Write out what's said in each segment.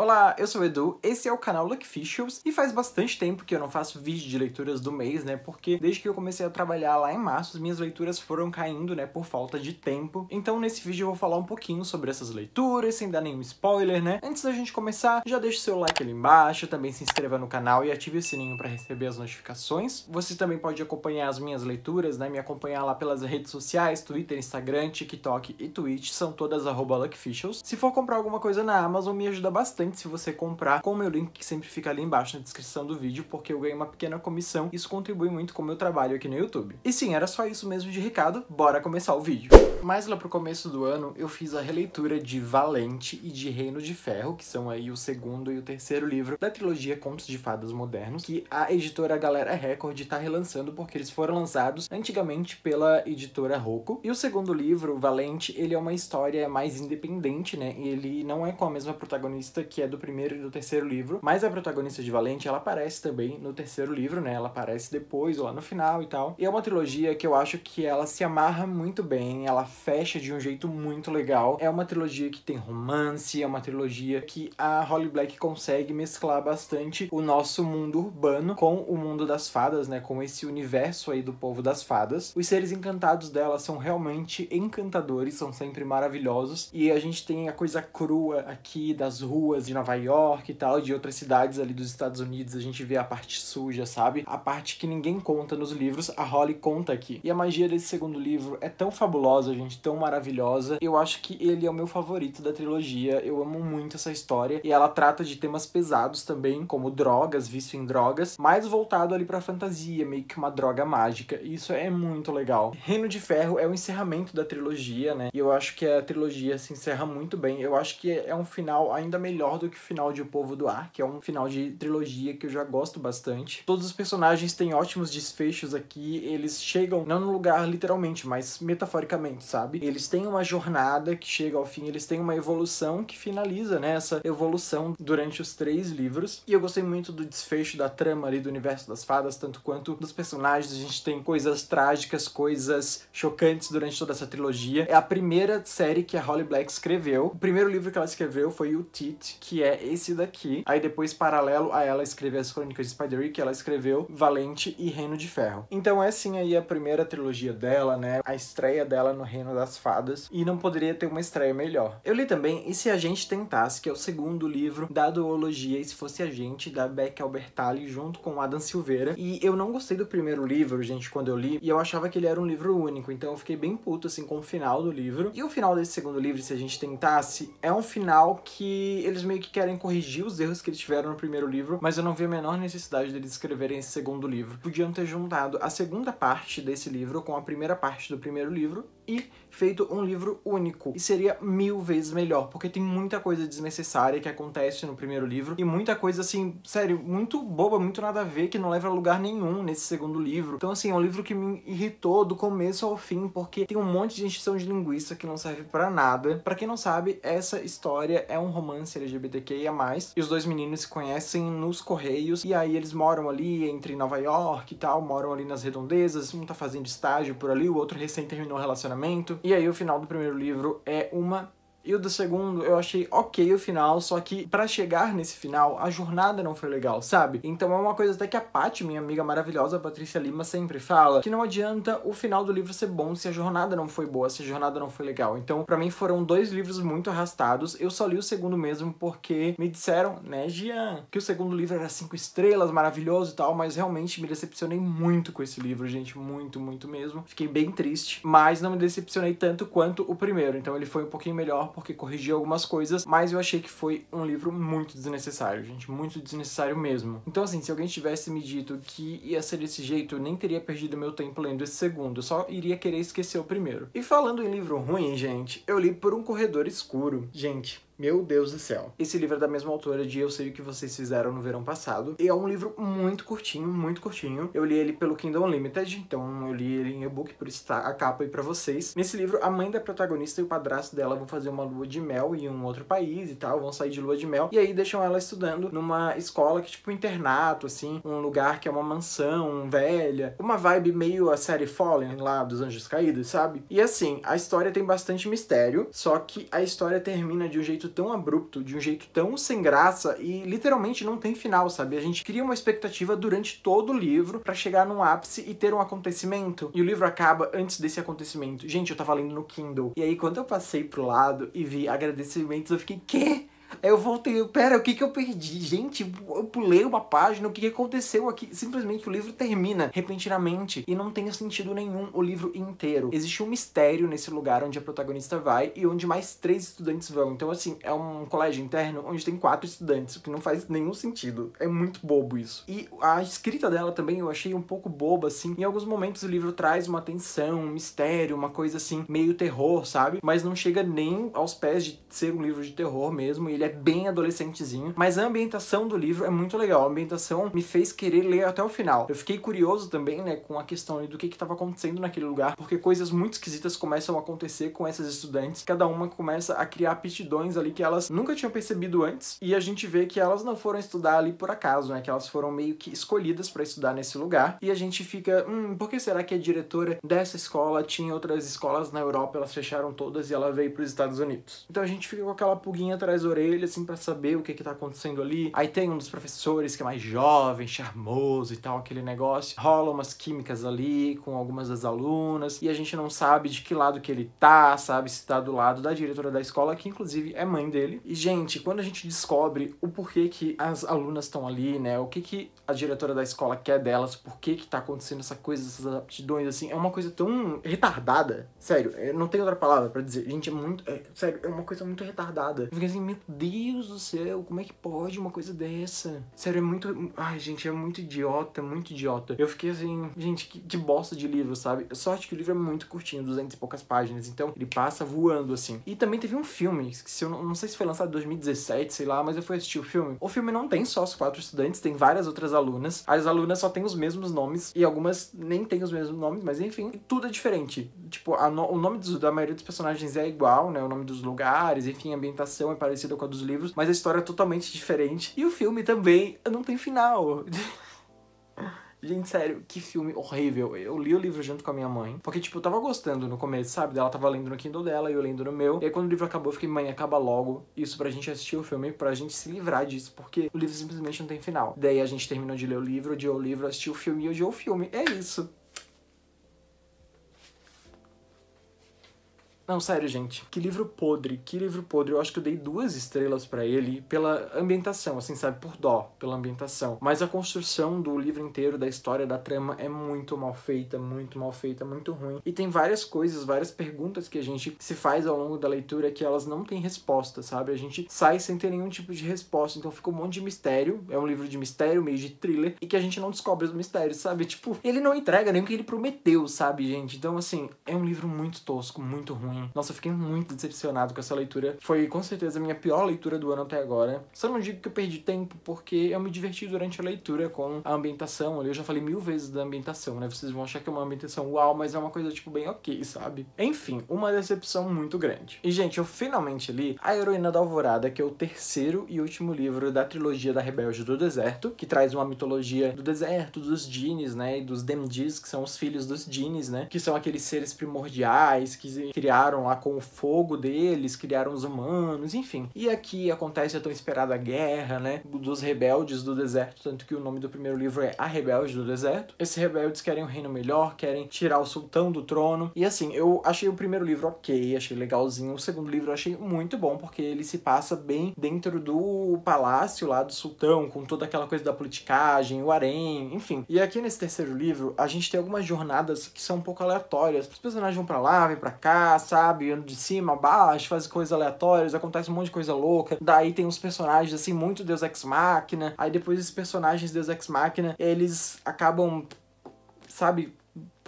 Olá, eu sou o Edu, esse é o canal Luck e faz bastante tempo que eu não faço vídeo de leituras do mês, né? Porque desde que eu comecei a trabalhar lá em março, minhas leituras foram caindo, né? Por falta de tempo. Então nesse vídeo eu vou falar um pouquinho sobre essas leituras, sem dar nenhum spoiler, né? Antes da gente começar, já deixa o seu like ali embaixo, também se inscreva no canal e ative o sininho para receber as notificações. Você também pode acompanhar as minhas leituras, né? Me acompanhar lá pelas redes sociais, Twitter, Instagram, TikTok e Twitch, são todas arroba Luck Se for comprar alguma coisa na Amazon, me ajuda bastante interessante se você comprar com o meu link que sempre fica ali embaixo na descrição do vídeo, porque eu ganho uma pequena comissão. Isso contribui muito com o meu trabalho aqui no YouTube. E sim, era só isso mesmo de recado. Bora começar o vídeo. Mais lá pro começo do ano, eu fiz a releitura de Valente e de Reino de Ferro, que são aí o segundo e o terceiro livro da trilogia Contos de Fadas Modernos, que a editora Galera Record tá relançando porque eles foram lançados antigamente pela editora Roku. E o segundo livro, Valente, ele é uma história mais independente, né? Ele não é com a mesma protagonista que que é do primeiro e do terceiro livro, mas a protagonista de Valente, ela aparece também no terceiro livro, né? Ela aparece depois, lá no final e tal. E é uma trilogia que eu acho que ela se amarra muito bem, ela fecha de um jeito muito legal. É uma trilogia que tem romance, é uma trilogia que a Holly Black consegue mesclar bastante o nosso mundo urbano com o mundo das fadas, né? Com esse universo aí do povo das fadas. Os seres encantados dela são realmente encantadores, são sempre maravilhosos. E a gente tem a coisa crua aqui das ruas de Nova York e tal, de outras cidades ali dos Estados Unidos, a gente vê a parte suja, sabe? A parte que ninguém conta nos livros, a Holly conta aqui. E a magia desse segundo livro é tão fabulosa, gente, tão maravilhosa. Eu acho que ele é o meu favorito da trilogia. Eu amo muito essa história e ela trata de temas pesados também, como drogas, vício em drogas, mais voltado ali para fantasia, meio que uma droga mágica. E isso é muito legal. Reino de Ferro é o encerramento da trilogia, né? E eu acho que a trilogia se encerra muito bem. Eu acho que é um final ainda melhor melhor do que o final de O Povo do Ar, que é um final de trilogia que eu já gosto bastante. Todos os personagens têm ótimos desfechos aqui, eles chegam não no lugar literalmente, mas metaforicamente, sabe? Eles têm uma jornada que chega ao fim, eles têm uma evolução que finaliza, né? Essa evolução durante os três livros. E eu gostei muito do desfecho da trama ali do universo das fadas, tanto quanto dos personagens. A gente tem coisas trágicas, coisas chocantes durante toda essa trilogia. É a primeira série que a Holly Black escreveu. O primeiro livro que ela escreveu foi o Tit, que é esse daqui. Aí depois, paralelo a ela escrever as Crônicas de Spider-Man, que ela escreveu Valente e Reino de Ferro. Então é sim aí a primeira trilogia dela, né? A estreia dela no Reino das Fadas. E não poderia ter uma estreia melhor. Eu li também E Se a Gente Tentasse, que é o segundo livro da duologia E Se Fosse a Gente, da Beck Albertalli, junto com Adam Silveira. E eu não gostei do primeiro livro, gente, quando eu li, e eu achava que ele era um livro único, então eu fiquei bem puto, assim, com o final do livro. E o final desse segundo livro, Se a Gente Tentasse, é um final que eles meio que querem corrigir os erros que eles tiveram no primeiro livro, mas eu não vi a menor necessidade deles escreverem esse segundo livro. Podiam ter juntado a segunda parte desse livro com a primeira parte do primeiro livro e feito um livro único. E seria mil vezes melhor, porque tem muita coisa desnecessária que acontece no primeiro livro e muita coisa, assim, sério, muito boba, muito nada a ver, que não leva a lugar nenhum nesse segundo livro. Então, assim, é um livro que me irritou do começo ao fim, porque tem um monte de encheção de linguiça que não serve para nada. Para quem não sabe, essa história é um romance LGBTQIA+, e os dois meninos se conhecem nos Correios, e aí eles moram ali entre Nova York e tal, moram ali nas redondezas, um tá fazendo estágio por ali, o outro recém terminou o relacionamento e aí o final do primeiro livro é uma e o do segundo, eu achei ok o final, só que para chegar nesse final, a jornada não foi legal, sabe? Então é uma coisa até que a Paty, minha amiga maravilhosa, Patrícia Lima, sempre fala, que não adianta o final do livro ser bom se a jornada não foi boa, se a jornada não foi legal. Então, para mim, foram dois livros muito arrastados. Eu só li o segundo mesmo porque me disseram, né, Gian, que o segundo livro era cinco estrelas, maravilhoso e tal, mas realmente me decepcionei muito com esse livro, gente, muito, muito mesmo. Fiquei bem triste, mas não me decepcionei tanto quanto o primeiro, então ele foi um pouquinho melhor porque corrigi algumas coisas, mas eu achei que foi um livro muito desnecessário, gente, muito desnecessário mesmo. Então, assim, se alguém tivesse me dito que ia ser desse jeito, eu nem teria perdido meu tempo lendo esse segundo, eu só iria querer esquecer o primeiro. E falando em livro ruim, gente, eu li Por um Corredor Escuro. Gente, meu Deus do céu. Esse livro é da mesma autora de Eu Sei O Que Vocês Fizeram no Verão Passado. E é um livro muito curtinho, muito curtinho. Eu li ele pelo Kindle Unlimited, então eu li ele em e-book, por isso tá a capa aí pra vocês. Nesse livro, a mãe da protagonista e o padrasto dela vão fazer uma lua de mel em um outro país e tal, vão sair de lua de mel. E aí deixam ela estudando numa escola que, é tipo, um internato, assim, um lugar que é uma mansão velha. Uma vibe meio a série Fallen lá dos Anjos Caídos, sabe? E assim, a história tem bastante mistério, só que a história termina de um jeito tão abrupto, de um jeito tão sem graça e literalmente não tem final, sabe? A gente cria uma expectativa durante todo o livro para chegar num ápice e ter um acontecimento. E o livro acaba antes desse acontecimento. Gente, eu tava lendo no Kindle. E aí quando eu passei pro lado e vi agradecimentos, eu fiquei, quê? Aí eu voltei, pera, o que que eu perdi? Gente, eu pulei uma página, o que que aconteceu aqui? Simplesmente o livro termina repentinamente e não tem sentido nenhum o livro inteiro. Existe um mistério nesse lugar onde a protagonista vai e onde mais três estudantes vão. Então, assim, é um colégio interno onde tem quatro estudantes, o que não faz nenhum sentido. É muito bobo isso. E a escrita dela também eu achei um pouco boba, assim. Em alguns momentos o livro traz uma tensão, um mistério, uma coisa assim, meio terror, sabe? Mas não chega nem aos pés de ser um livro de terror mesmo, e ele é bem adolescentezinho, mas a ambientação do livro é muito legal. A ambientação me fez querer ler até o final. Eu fiquei curioso também, né, com a questão do que estava acontecendo naquele lugar, porque coisas muito esquisitas começam a acontecer com essas estudantes. Cada uma começa a criar aptidões ali que elas nunca tinham percebido antes, e a gente vê que elas não foram estudar ali por acaso, né, que elas foram meio que escolhidas para estudar nesse lugar, e a gente fica, hum, por que será que a diretora dessa escola tinha outras escolas na Europa, elas fecharam todas e ela veio para os Estados Unidos? Então a gente fica com aquela puguinha atrás da orelha ele assim para saber o que que tá acontecendo ali. Aí tem um dos professores que é mais jovem, charmoso e tal, aquele negócio. Rola umas químicas ali com algumas das alunas e a gente não sabe de que lado que ele tá, sabe? Se tá do lado da diretora da escola, que inclusive é mãe dele. E, gente, quando a gente descobre o porquê que as alunas estão ali, né? O que que a diretora da escola quer delas, por que que tá acontecendo essa coisa, essas aptidões, assim, é uma coisa tão retardada. Sério, eu não tenho outra palavra para dizer. Gente, é muito. É, sério, é uma coisa muito retardada. Eu fiquei assim, meu Deus Deus do céu, como é que pode uma coisa dessa? Sério, é muito. Ai, gente, é muito idiota, muito idiota. Eu fiquei assim, gente, que, que bosta de livro, sabe? Sorte que o livro é muito curtinho, 200 e poucas páginas, então ele passa voando, assim. E também teve um filme, que se eu não, não sei se foi lançado em 2017, sei lá, mas eu fui assistir o filme. O filme não tem só os quatro estudantes, tem várias outras alunas. As alunas só têm os mesmos nomes e algumas nem têm os mesmos nomes, mas enfim, tudo é diferente. Tipo, no, o nome dos, da maioria dos personagens é igual, né? O nome dos lugares, enfim, a ambientação é parecida com a dos dos livros, mas a história é totalmente diferente. E o filme também não tem final. Gente, sério, que filme horrível. Eu li o livro junto com a minha mãe, porque, tipo, eu tava gostando no começo, sabe? Ela tava lendo no Kindle dela e eu lendo no meu. E aí, quando o livro acabou, eu fiquei, mãe, acaba logo isso pra gente assistir o filme, pra gente se livrar disso, porque o livro simplesmente não tem final. Daí a gente terminou de ler o livro, odiou o livro, assistiu o filme e odiou o filme. É isso. Não, sério, gente. Que livro podre, que livro podre. Eu acho que eu dei duas estrelas para ele pela ambientação, assim, sabe? Por dó, pela ambientação. Mas a construção do livro inteiro, da história, da trama, é muito mal feita, muito mal feita, muito ruim. E tem várias coisas, várias perguntas que a gente se faz ao longo da leitura que elas não têm resposta, sabe? A gente sai sem ter nenhum tipo de resposta. Então fica um monte de mistério. É um livro de mistério, meio de thriller, e que a gente não descobre os mistérios, sabe? Tipo, ele não entrega nem o que ele prometeu, sabe, gente? Então, assim, é um livro muito tosco, muito ruim Uhum. Nossa, eu fiquei muito decepcionado com essa leitura. Foi com certeza a minha pior leitura do ano até agora. Só não digo que eu perdi tempo, porque eu me diverti durante a leitura com a ambientação ali. Eu já falei mil vezes da ambientação, né? Vocês vão achar que é uma ambientação uau, mas é uma coisa, tipo, bem ok, sabe? Enfim, uma decepção muito grande. E, gente, eu finalmente li A Heroína da Alvorada, que é o terceiro e último livro da trilogia da Rebelde do Deserto, que traz uma mitologia do deserto, dos Dines, né? E dos Demdis, que são os filhos dos Dines, né? Que são aqueles seres primordiais que criaram lá com o fogo deles, criaram os humanos, enfim. E aqui acontece a tão esperada guerra, né? Dos rebeldes do deserto, tanto que o nome do primeiro livro é A Rebelde do Deserto. Esses rebeldes querem um reino melhor, querem tirar o sultão do trono. E assim, eu achei o primeiro livro ok, achei legalzinho. O segundo livro eu achei muito bom, porque ele se passa bem dentro do palácio lá do sultão, com toda aquela coisa da politicagem, o harém, enfim. E aqui nesse terceiro livro, a gente tem algumas jornadas que são um pouco aleatórias. Os personagens vão pra lá, vêm pra cá, sabe? sabe? De cima a baixo, faz coisas aleatórias, acontece um monte de coisa louca. Daí tem uns personagens, assim, muito Deus Ex Machina. Aí depois esses personagens Deus Ex Machina, eles acabam sabe,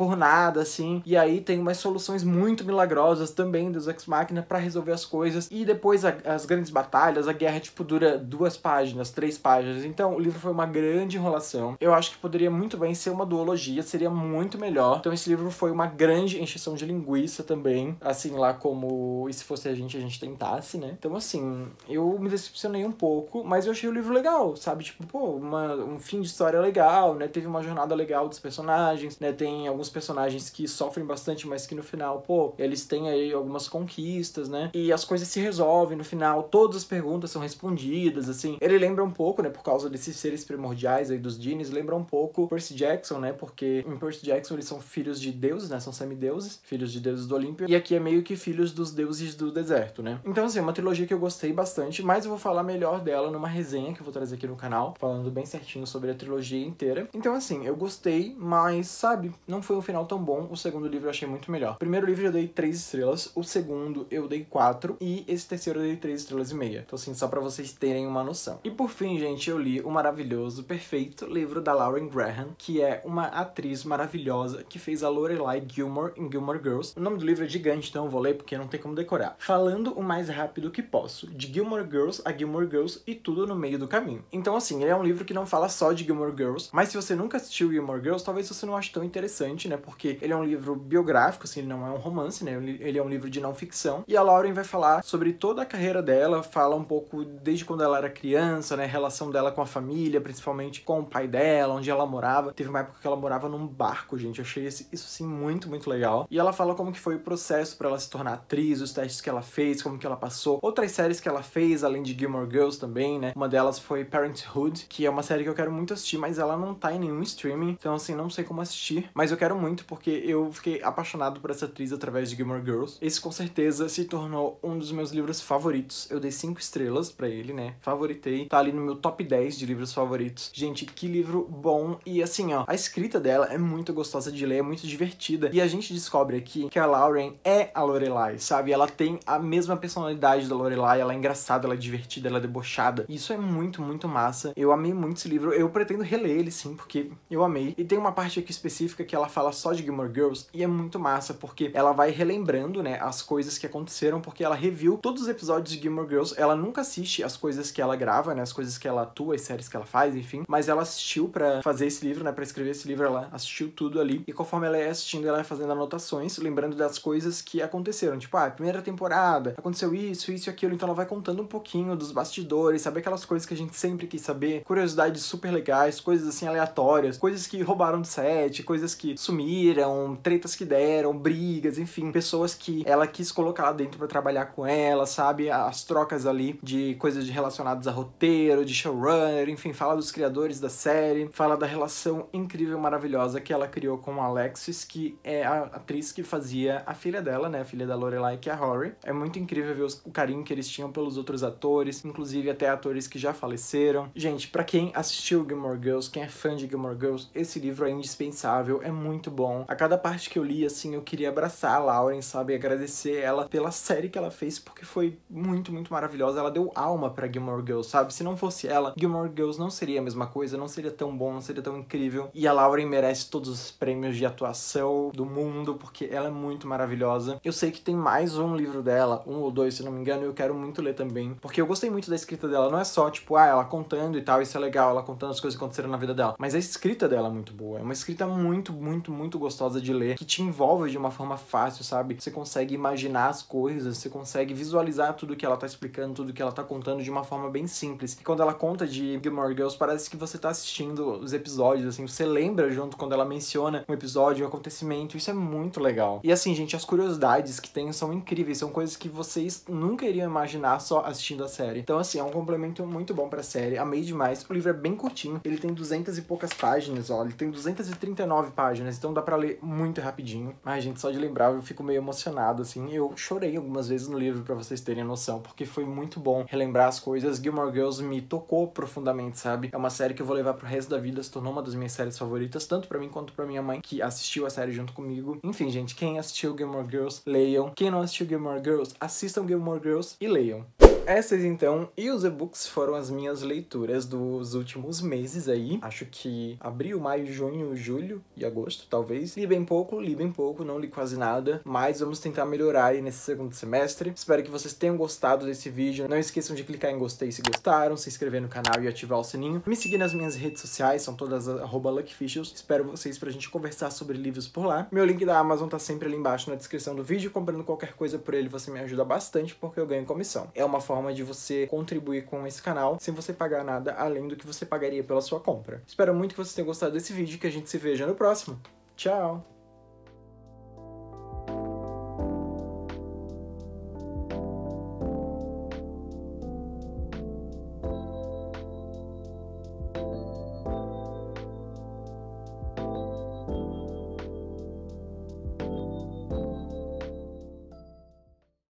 por nada, assim. E aí tem umas soluções muito milagrosas também dos Ex Machina para resolver as coisas. E depois a, as grandes batalhas, a guerra, tipo, dura duas páginas, três páginas. Então o livro foi uma grande enrolação. Eu acho que poderia muito bem ser uma duologia, seria muito melhor. Então esse livro foi uma grande encheção de linguiça também. Assim, lá como e se fosse a gente, a gente tentasse, né? Então, assim, eu me decepcionei um pouco, mas eu achei o livro legal, sabe? Tipo, pô, uma, um fim de história legal, né? Teve uma jornada legal dos personagens, né? Tem alguns personagens que sofrem bastante, mas que no final, pô, eles têm aí algumas conquistas, né? E as coisas se resolvem no final, todas as perguntas são respondidas, assim. Ele lembra um pouco, né, por causa desses seres primordiais aí dos Dines, lembra um pouco Percy Jackson, né? Porque em Percy Jackson eles são filhos de deuses, né? São semideuses, filhos de deuses do Olímpio, e aqui é meio que filhos dos deuses do deserto, né? Então, assim, é uma trilogia que eu gostei bastante, mas eu vou falar melhor dela numa resenha que eu vou trazer aqui no canal, falando bem certinho sobre a trilogia inteira. Então, assim, eu gostei, mas, sabe, não foi foi um final tão bom, o segundo livro eu achei muito melhor. O primeiro livro eu dei 3 estrelas, o segundo eu dei 4 e esse terceiro eu dei 3 estrelas e meia. Então assim, só para vocês terem uma noção. E por fim, gente, eu li o maravilhoso, perfeito livro da Lauren Graham, que é uma atriz maravilhosa que fez a Lorelai Gilmore em Gilmore Girls. O nome do livro é gigante, então eu vou ler porque não tem como decorar. Falando o mais rápido que posso, de Gilmore Girls a Gilmore Girls e tudo no meio do caminho. Então assim, ele é um livro que não fala só de Gilmore Girls, mas se você nunca assistiu Gilmore Girls, talvez você não ache tão interessante interessante, né? Porque ele é um livro biográfico, assim, ele não é um romance, né? Ele é um livro de não ficção. E a Lauren vai falar sobre toda a carreira dela, fala um pouco desde quando ela era criança, né? Relação dela com a família, principalmente com o pai dela, onde ela morava. Teve uma época que ela morava num barco, gente. Eu achei isso, isso sim muito, muito legal. E ela fala como que foi o processo para ela se tornar atriz, os testes que ela fez, como que ela passou, outras séries que ela fez, além de Gilmore Girls também, né? Uma delas foi Parenthood, que é uma série que eu quero muito assistir, mas ela não tá em nenhum streaming, então assim, não sei como assistir, mas eu quero quero muito porque eu fiquei apaixonado por essa atriz através de Gilmore Girls. Esse com certeza se tornou um dos meus livros favoritos. Eu dei 5 estrelas para ele, né? Favoritei. Tá ali no meu top 10 de livros favoritos. Gente, que livro bom. E assim, ó, a escrita dela é muito gostosa de ler, é muito divertida. E a gente descobre aqui que a Lauren é a Lorelai, sabe? Ela tem a mesma personalidade da Lorelai, ela é engraçada, ela é divertida, ela é debochada. E isso é muito, muito massa. Eu amei muito esse livro. Eu pretendo reler ele sim, porque eu amei. E tem uma parte aqui específica que ela fala fala só de Gilmore Girls e é muito massa porque ela vai relembrando, né, as coisas que aconteceram porque ela reviu todos os episódios de Gilmore Girls. Ela nunca assiste as coisas que ela grava, né, as coisas que ela atua, as séries que ela faz, enfim, mas ela assistiu para fazer esse livro, né, para escrever esse livro, ela assistiu tudo ali e conforme ela ia assistindo, ela ia fazendo anotações, lembrando das coisas que aconteceram, tipo, ah, primeira temporada, aconteceu isso, isso e aquilo, então ela vai contando um pouquinho dos bastidores, sabe aquelas coisas que a gente sempre quis saber, curiosidades super legais, coisas assim aleatórias, coisas que roubaram do set, coisas que sumiram, tretas que deram, brigas, enfim, pessoas que ela quis colocar lá dentro para trabalhar com ela, sabe? As trocas ali de coisas relacionadas a roteiro, de showrunner, enfim, fala dos criadores da série, fala da relação incrível, maravilhosa que ela criou com Alexis, que é a atriz que fazia a filha dela, né? A filha da Lorelai, que é a Rory. É muito incrível ver o carinho que eles tinham pelos outros atores, inclusive até atores que já faleceram. Gente, para quem assistiu Gilmore Girls, quem é fã de Gilmore Girls, esse livro é indispensável, é muito muito bom. A cada parte que eu li, assim, eu queria abraçar a Lauren, sabe? Agradecer ela pela série que ela fez, porque foi muito, muito maravilhosa. Ela deu alma pra Gilmore Girls, sabe? Se não fosse ela, Gilmore Girls não seria a mesma coisa, não seria tão bom, não seria tão incrível. E a Lauren merece todos os prêmios de atuação do mundo, porque ela é muito maravilhosa. Eu sei que tem mais um livro dela, um ou dois, se não me engano, e eu quero muito ler também, porque eu gostei muito da escrita dela. Não é só, tipo, ah, ela contando e tal, isso é legal, ela contando as coisas que aconteceram na vida dela, mas a escrita dela é muito boa. É uma escrita muito, muito, muito gostosa de ler, que te envolve de uma forma fácil, sabe? Você consegue imaginar as coisas, você consegue visualizar tudo que ela tá explicando, tudo que ela tá contando de uma forma bem simples. E quando ela conta de Gilmore Girls, parece que você tá assistindo os episódios, assim, você lembra junto quando ela menciona um episódio, um acontecimento, isso é muito legal. E assim, gente, as curiosidades que tem são incríveis, são coisas que vocês nunca iriam imaginar só assistindo a série. Então, assim, é um complemento muito bom pra série, amei demais. O livro é bem curtinho, ele tem duzentas e poucas páginas, ó, ele tem 239 páginas, então dá para ler muito rapidinho. Ai, gente, só de lembrar eu fico meio emocionado, assim. Eu chorei algumas vezes no livro para vocês terem noção, porque foi muito bom relembrar as coisas. Gilmore Girls me tocou profundamente, sabe? É uma série que eu vou levar pro resto da vida, se tornou uma das minhas séries favoritas, tanto para mim quanto para minha mãe, que assistiu a série junto comigo. Enfim, gente, quem assistiu Gilmore Girls, leiam. Quem não assistiu Gilmore Girls, assistam Gilmore Girls e leiam essas então e os e-books foram as minhas leituras dos últimos meses aí. Acho que abril, maio, junho, julho e agosto, talvez. Li bem pouco, li bem pouco, não li quase nada, mas vamos tentar melhorar aí nesse segundo semestre. Espero que vocês tenham gostado desse vídeo. Não esqueçam de clicar em gostei se gostaram, se inscrever no canal e ativar o sininho. Me seguir nas minhas redes sociais, são todas @luckfishes. Espero vocês pra gente conversar sobre livros por lá. Meu link da Amazon tá sempre ali embaixo na descrição do vídeo. Comprando qualquer coisa por ele, você me ajuda bastante porque eu ganho comissão. É uma forma forma de você contribuir com esse canal sem você pagar nada além do que você pagaria pela sua compra. Espero muito que vocês tenham gostado desse vídeo e que a gente se veja no próximo. Tchau!